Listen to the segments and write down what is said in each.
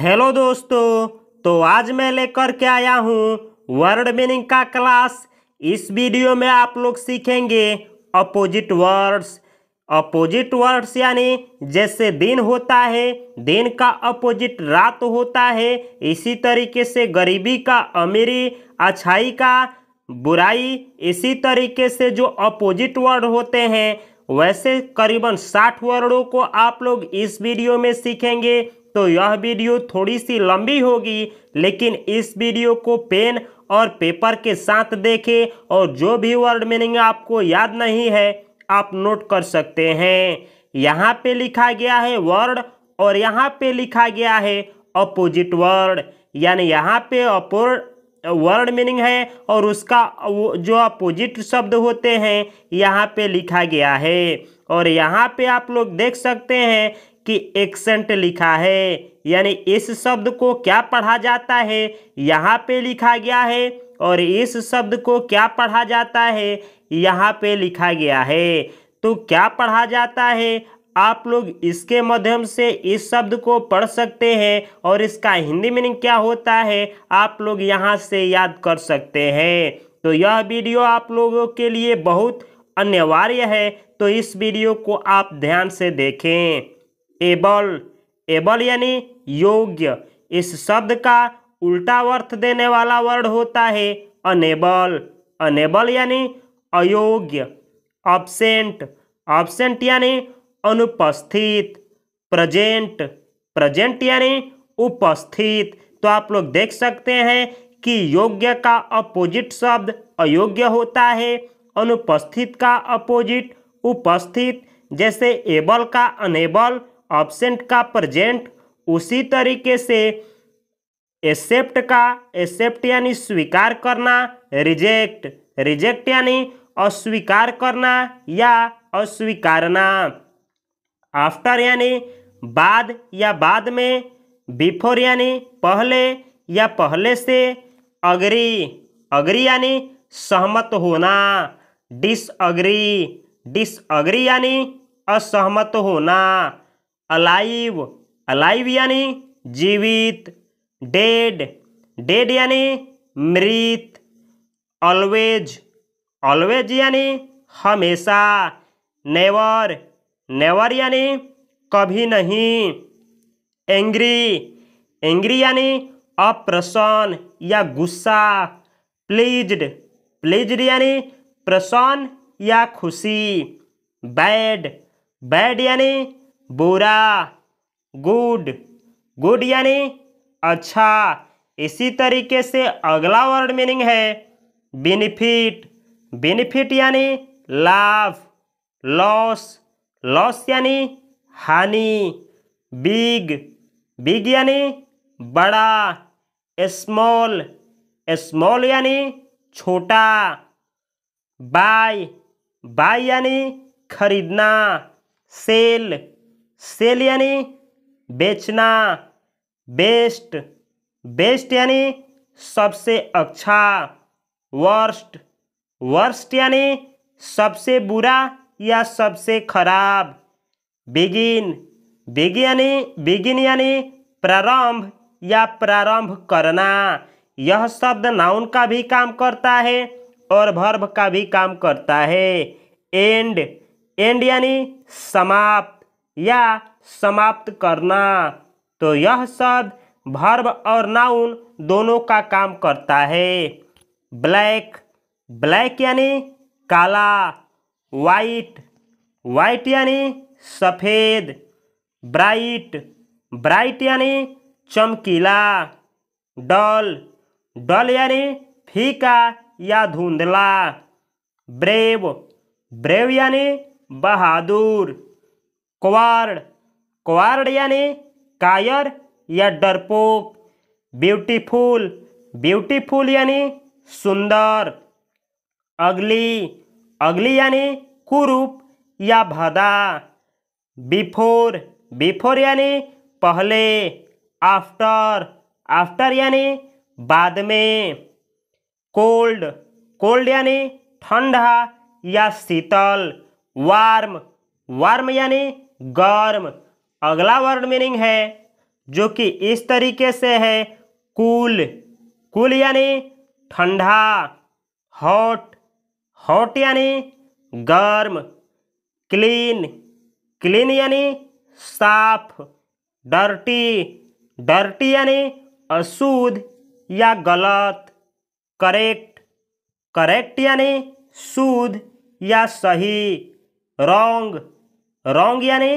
hello दोस्तों तो आज मैं लेकर के आया हूँ वर्ड मीनिंग का क्लास इस वीडियो में आप लोग सीखेंगे अपोजिट वर्ड्स अपोजिट वर्ड्स यानी जैसे दिन होता है दिन का अपोजिट रात होता है इसी तरीके से गरीबी का अमीरी अच्छाई का बुराई इसी तरीके से जो अपोजिट वर्ड होते हैं वैसे करीबन साठ वर्डों को आप लोग इस वीडियो में सीखेंगे तो यह वीडियो थोड़ी सी लंबी होगी लेकिन इस वीडियो को पेन और पेपर के साथ देखें और जो भी वर्ड मीनिंग आपको याद नहीं है आप नोट कर सकते हैं यहाँ पे लिखा गया है वर्ड और यहाँ पे लिखा गया है अपोजिट वर्ड यानी यहाँ पे अपोर वर्ड मीनिंग है और उसका जो अपोजिट शब्द होते हैं यहाँ पे लिखा गया है और यहाँ पे आप लोग देख सकते हैं कि एक्सेंट लिखा है यानी इस शब्द को क्या पढ़ा जाता है यहाँ पे लिखा गया है और इस शब्द को क्या पढ़ा जाता है यहाँ पे लिखा गया है तो क्या पढ़ा जाता है आप लोग इसके माध्यम से इस शब्द को पढ़ सकते हैं और इसका हिंदी मीनिंग क्या होता है आप लोग यहाँ से याद कर सकते हैं तो यह वीडियो आप लोगों के लिए बहुत अनिवार्य है तो इस वीडियो को आप ध्यान से देखें एबल एबल यानी योग्य इस शब्द का उल्टा अर्थ देने वाला वर्ड होता है अनेबल अनेबल यानी अयोग्य ऑब्सेंट ऑब्सेंट यानी अनुपस्थित प्रेजेंट प्रेजेंट यानी उपस्थित तो आप लोग देख सकते हैं कि योग्य का अपोजिट शब्द अयोग्य होता है अनुपस्थित का अपोजिट उपस्थित जैसे एबल का अनेबल ऑब्सेंट का प्रजेंट उसी तरीके से एक्सेप्ट का एक्सेप्ट यानी स्वीकार करना रिजेक्ट रिजेक्ट यानी अस्वीकार करना या अस्वीकारना आफ्टर यानी बाद या बाद में बिफोर यानी पहले या पहले से अग्री अग्री यानी सहमत होना डिसअग्री डिसअग्री यानी असहमत होना अलाइव अलाइव यानी जीवित डेड डेड यानी मृत ऑलवेज ऑलवेज यानी हमेशा नेवर नेवर यानी कभी नहीं एंग्री एंग्री यानी अप्रसन्न या गुस्सा प्लीज्ड प्लीज्ड यानी प्रसन्न या खुशी बैड बैड यानी बुरा गुड गुड यानी अच्छा इसी तरीके से अगला वर्ड मीनिंग है बेनिफिट बेनिफिट यानी लाभ लॉस लॉस यानी हानि बिग बिग यानी बड़ा स्मॉल स्मॉल यानी छोटा बाय बाय यानी खरीदना सेल सेल यानी बेचना बेस्ट बेस्ट यानी सबसे अच्छा वर्स्ट वर्स्ट यानी सबसे बुरा या सबसे खराब बिगिन बिग यानी बिगिन यानी प्रारंभ या प्रारंभ करना यह शब्द नाउन का भी काम करता है और भर्भ का भी काम करता है एंड एंड यानी समाप्त या समाप्त करना तो यह शब्द भर्व और नाउन दोनों का काम करता है ब्लैक ब्लैक यानी काला वाइट वाइट यानी सफ़ेद ब्राइट ब्राइट यानी चमकीला डॉल डल यानी फीका या धुंधला ब्रेव ब्रेव यानी बहादुर क्वार्ड क्वार्ड यानी कायर या डरपोक ब्यूटीफुल ब्यूटीफुल यानी सुंदर अगली अगली यानी कुरूप या भदा बिफोर बिफोर यानी पहले आफ्टर आफ्टर यानी बाद में कोल्ड कोल्ड यानी ठंडा या शीतल वार्म वार्म यानी गर्म अगला वर्ड मीनिंग है जो कि इस तरीके से है कूल कूल यानी ठंडा हॉट हॉट यानी गर्म क्लीन क्लीन यानी साफ डर्टी डर्टी यानी अशुद्ध या गलत करेक्ट करेक्ट यानी शुद्ध या सही रॉन्ग रॉन्ग यानी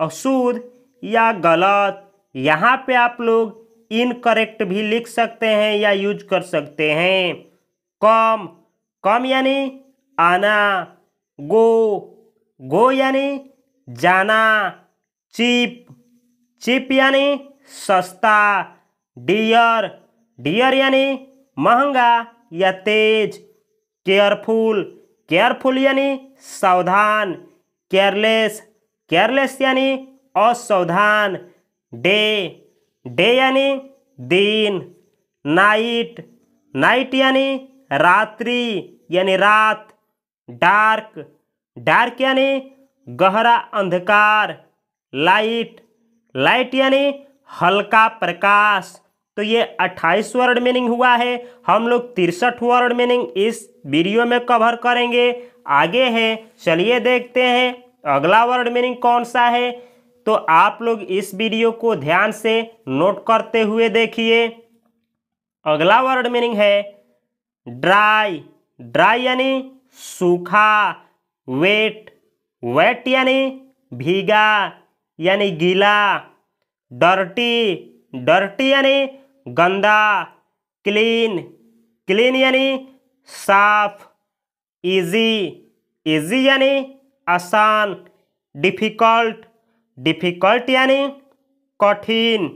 अशुद्ध या गलत यहाँ पे आप लोग इनकरेक्ट भी लिख सकते हैं या यूज कर सकते हैं कम कम यानी आना गो गो यानी जाना चिप चिप यानी सस्ता डियर डियर यानी महंगा या तेज केयरफुल केयरफुल यानी सावधान केयरलेस केयरलेस यानी असावधान डे डे यानी दिन नाइट नाइट यानी रात्रि यानी रात डार्क डार्क यानी गहरा अंधकार लाइट लाइट यानी हल्का प्रकाश तो ये 28 वर्ड मीनिंग हुआ है हम लोग तिरसठ वर्ड मीनिंग इस वीडियो में कवर करेंगे आगे है चलिए देखते हैं अगला वर्ड मीनिंग कौन सा है तो आप लोग इस वीडियो को ध्यान से नोट करते हुए देखिए अगला वर्ड मीनिंग है ड्राई ड्राई यानी सूखा वेट वेट यानी भीगा यानी गीला डर्टी डर्टी यानी गंदा क्लीन क्लीन यानी साफ इजी इजी यानी आसान डिफ़िकल्ट डिफ़िकल्ट यानी कठिन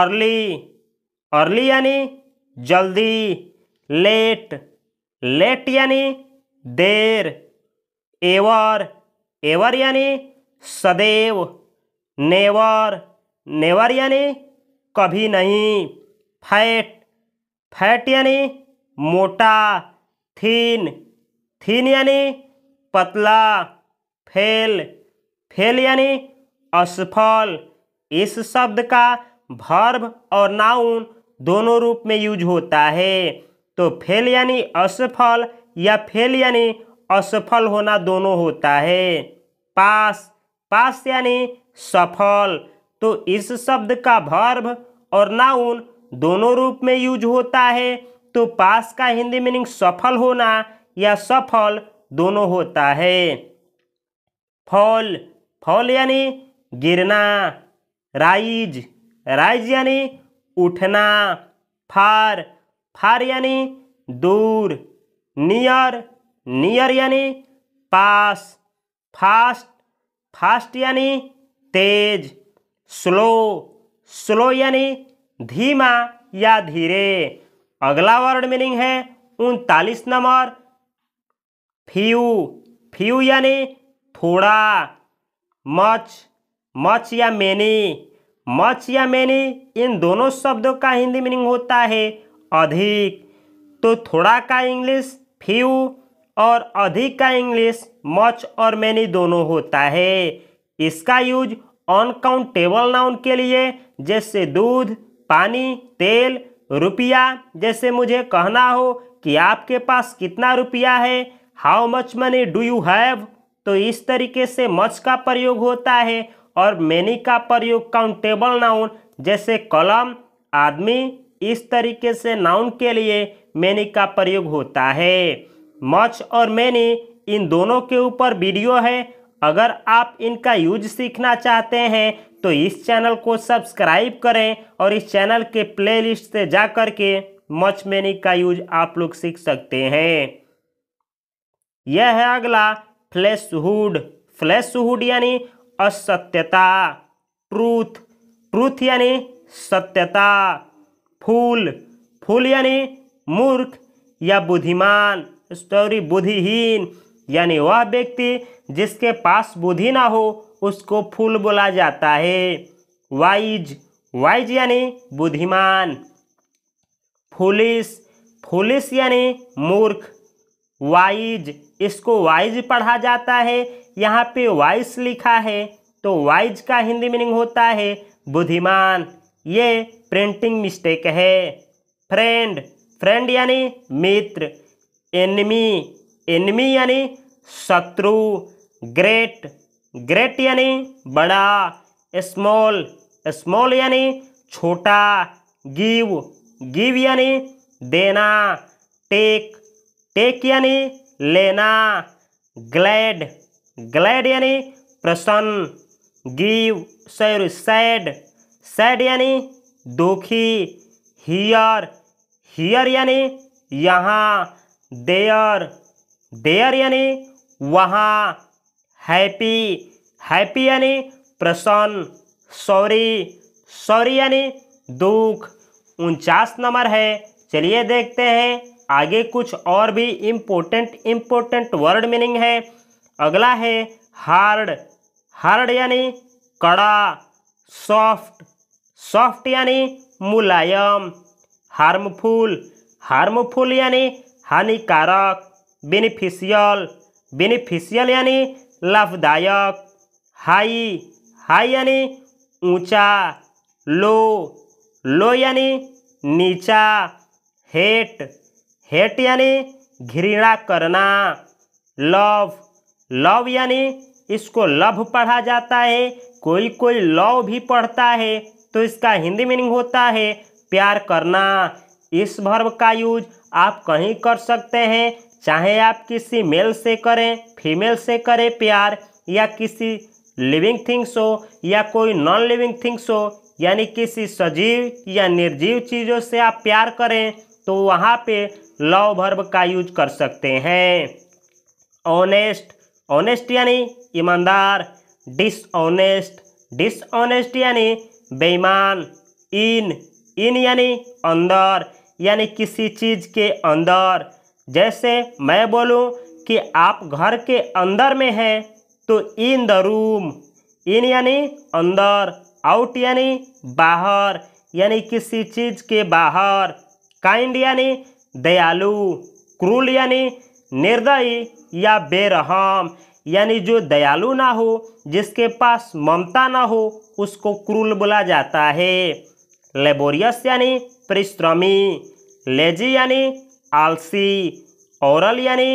अर्ली अर्ली यानी जल्दी लेट लेट यानी देर एवर एवर यानी सदैव नेवर नेवर यानी कभी नहीं फैट फैट यानी मोटा थीन थीन यानी पतला फेल फेल यानी असफल इस शब्द का भर्व और नाउन दोनों रूप में यूज होता है तो फेल यानी असफल या फेल यानी असफल होना दोनों होता है पास पास यानी सफल तो इस शब्द का भर्व और नाउन दोनों रूप में यूज होता है तो पास का हिंदी मीनिंग सफल होना या सफल दोनों होता है फॉल फॉल यानी गिरना राइज राइज यानी उठना फार फार यानी दूर नियर नियर यानी पास फास्ट फास्ट यानी तेज स्लो स्लो यानी धीमा या धीरे अगला वर्ड मीनिंग है उनतालीस नंबर फ्यू फ्यू यानी थोड़ा मच मच या मैनी मच या मैनी इन दोनों शब्दों का हिंदी मीनिंग होता है अधिक तो थोड़ा का इंग्लिश फ्यू और अधिक का इंग्लिश मच और मैनी दोनों होता है इसका यूज अनकाउंटेबल नाउन के लिए जैसे दूध पानी तेल रुपया जैसे मुझे कहना हो कि आपके पास कितना रुपया है how much money do you have तो इस तरीके से मच का प्रयोग होता है और मैनी का प्रयोग काउंटेबल नाउन जैसे कलम आदमी इस तरीके से नाउन के लिए मैनी का प्रयोग होता है मच और मैनी इन दोनों के ऊपर वीडियो है अगर आप इनका यूज सीखना चाहते हैं तो इस चैनल को सब्सक्राइब करें और इस चैनल के प्लेलिस्ट से जा कर के मच मैनी का यूज आप लोग सीख सकते हैं यह है अगला फ्लैशहुड फ्लैशहुड यानी असत्यता ट्रूथ ट्रूथ यानी सत्यता फूल फूल यानी मूर्ख या बुद्धिमान स्टोरी बुद्धिहीन यानी वह व्यक्ति जिसके पास बुद्धि ना हो उसको फूल बोला जाता है वाइज वाइज यानी बुद्धिमान फुलिस फुलिस यानी मूर्ख वाइज इसको वाइज पढ़ा जाता है यहाँ पे वाइस लिखा है तो वाइज का हिंदी मीनिंग होता है बुद्धिमान ये प्रिंटिंग मिस्टेक है फ्रेंड फ्रेंड यानी मित्र एनिमी एनिमी यानी शत्रु ग्रेट ग्रेट यानी बड़ा स्मॉल स्मॉल यानी छोटा गिव गिव यानी देना टेक टेक यानी लेना ग्लैड ग्लैड यानी प्रसन्न गिव सॉरी सैड सैड यानी दुखी हियर हियर यानी यहाँ देयर देयर यानी वहाँ हैप्पी हैप्पी यानी प्रसन्न सॉरी सॉरी यानी दुख उनचास नंबर है चलिए देखते हैं आगे कुछ और भी इम्पोर्टेंट इम्पोर्टेंट वर्ड मीनिंग है अगला है हार्ड हार्ड यानी कड़ा सॉफ्ट सॉफ्ट यानी मुलायम हार्मफुल हार्मफुल यानी हानिकारक बेनिफिशियल बेनिफिशियल यानी लाभदायक हाई हाई यानी ऊंचा लो लो यानी नीचा हेट हेट यानी घृणा करना लव लव यानी इसको लव पढ़ा जाता है कोई कोई लव भी पढ़ता है तो इसका हिंदी मीनिंग होता है प्यार करना इस भर्व का यूज आप कहीं कर सकते हैं चाहे आप किसी मेल से करें फीमेल से करें प्यार या किसी लिविंग थिंग्स हो या कोई नॉन लिविंग थिंग्स हो यानी किसी सजीव या निर्जीव चीज़ों से आप प्यार करें तो वहाँ पे लव वर्ब का यूज कर सकते हैं ऑनेस्ट ऑनेस्ट यानी ईमानदार डिसऑनेस्ट डिसऑनेस्ट यानी बेईमान इन इन यानी अंदर यानी किसी चीज़ के अंदर जैसे मैं बोलूँ कि आप घर के अंदर में हैं तो इन द रूम इन यानी अंदर आउट यानी बाहर यानी किसी चीज़ के बाहर काइंड यानी दयालु क्रूल यानी निर्दयी या बेरहम यानी जो दयालु ना हो जिसके पास ममता ना हो उसको क्रूल बोला जाता है लेबोरियस यानी परिश्रमी लेजी यानी आलसी औरल यानी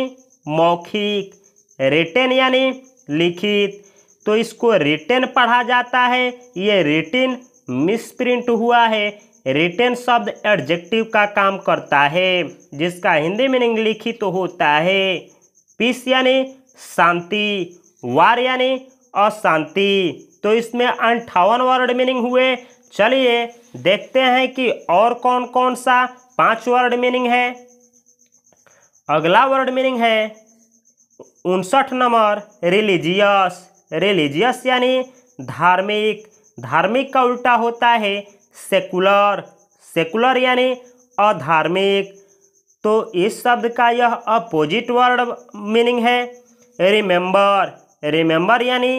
मौखिक रिटेन यानी लिखित तो इसको रिटेन पढ़ा जाता है ये रिटेन मिसप्रिंट हुआ है रिटेन शब्द एडजेक्टिव का काम करता है जिसका हिंदी मीनिंग लिखित तो होता है पीस यानी शांति वार यानी अशांति तो इसमें अंठावन वर्ड मीनिंग हुए चलिए देखते हैं कि और कौन कौन सा पांच वर्ड मीनिंग है अगला वर्ड मीनिंग है उनसठ नंबर रिलीजियस रिलीजियस यानी धार्मिक धार्मिक का उल्टा होता है सेकुलर सेकुलर यानी अधार्मिक तो इस शब्द का यह अपोजिट वर्ड मीनिंग है रिमेंबर रिमेंबर यानी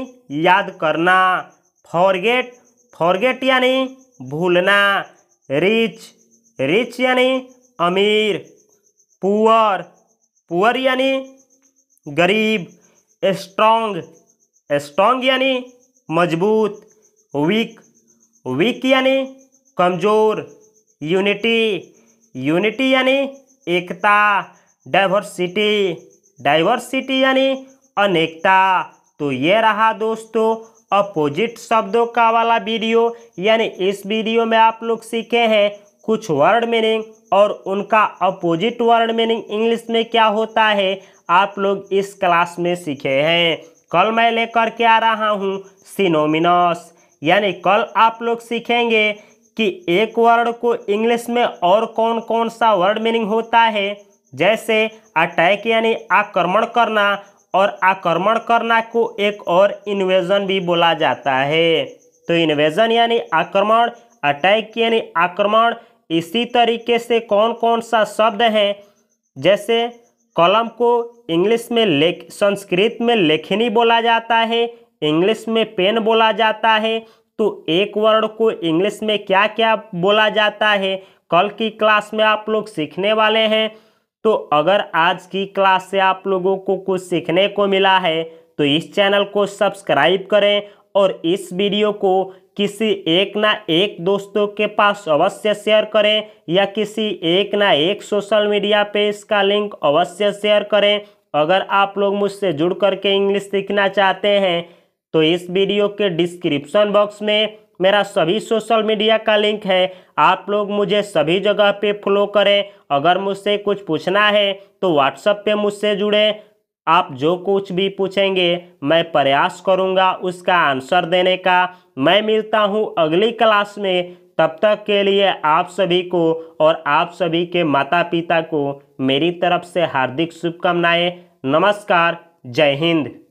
याद करना फॉरगेट फॉरगेट यानी भूलना रिच रिच यानी अमीर पुअर पुअर यानी गरीब स्ट्रांग स्ट्रांग यानी मजबूत वीक वीक यानी कमज़ोर यूनिटी यूनिटी यानी एकता डाइवर्सिटी डाइवर्सिटी यानी अनेकता तो ये रहा दोस्तों अपोजिट शब्दों का वाला वीडियो यानी इस वीडियो में आप लोग सीखे हैं कुछ वर्ड मीनिंग और उनका अपोजिट वर्ड मीनिंग इंग्लिश में क्या होता है आप लोग इस क्लास में सीखे हैं कल मैं लेकर के आ रहा हूँ सिनोमिनस यानी कल आप लोग सीखेंगे कि एक वर्ड को इंग्लिश में और कौन कौन सा वर्ड मीनिंग होता है जैसे अटैक यानी आक्रमण करना और आक्रमण करना को एक और इन्वेजन भी बोला जाता है तो इन्वेजन यानी आक्रमण अटैक यानी आक्रमण इसी तरीके से कौन कौन सा शब्द है जैसे कलम को इंग्लिश में लेख संस्कृत में लेखनी बोला जाता है इंग्लिश में पेन बोला जाता है तो एक वर्ड को इंग्लिश में क्या क्या बोला जाता है कल की क्लास में आप लोग सीखने वाले हैं तो अगर आज की क्लास से आप लोगों को कुछ सीखने को मिला है तो इस चैनल को सब्सक्राइब करें और इस वीडियो को किसी एक ना एक दोस्तों के पास अवश्य शेयर करें या किसी एक ना एक सोशल मीडिया पे इसका लिंक अवश्य शेयर करें अगर आप लोग मुझसे जुड़ करके इंग्लिश सीखना चाहते हैं तो इस वीडियो के डिस्क्रिप्शन बॉक्स में मेरा सभी सोशल मीडिया का लिंक है आप लोग मुझे सभी जगह पे फॉलो करें अगर मुझसे कुछ पूछना है तो व्हाट्सएप पे मुझसे जुड़े आप जो कुछ भी पूछेंगे मैं प्रयास करूँगा उसका आंसर देने का मैं मिलता हूँ अगली क्लास में तब तक के लिए आप सभी को और आप सभी के माता पिता को मेरी तरफ से हार्दिक शुभकामनाएं नमस्कार जय हिंद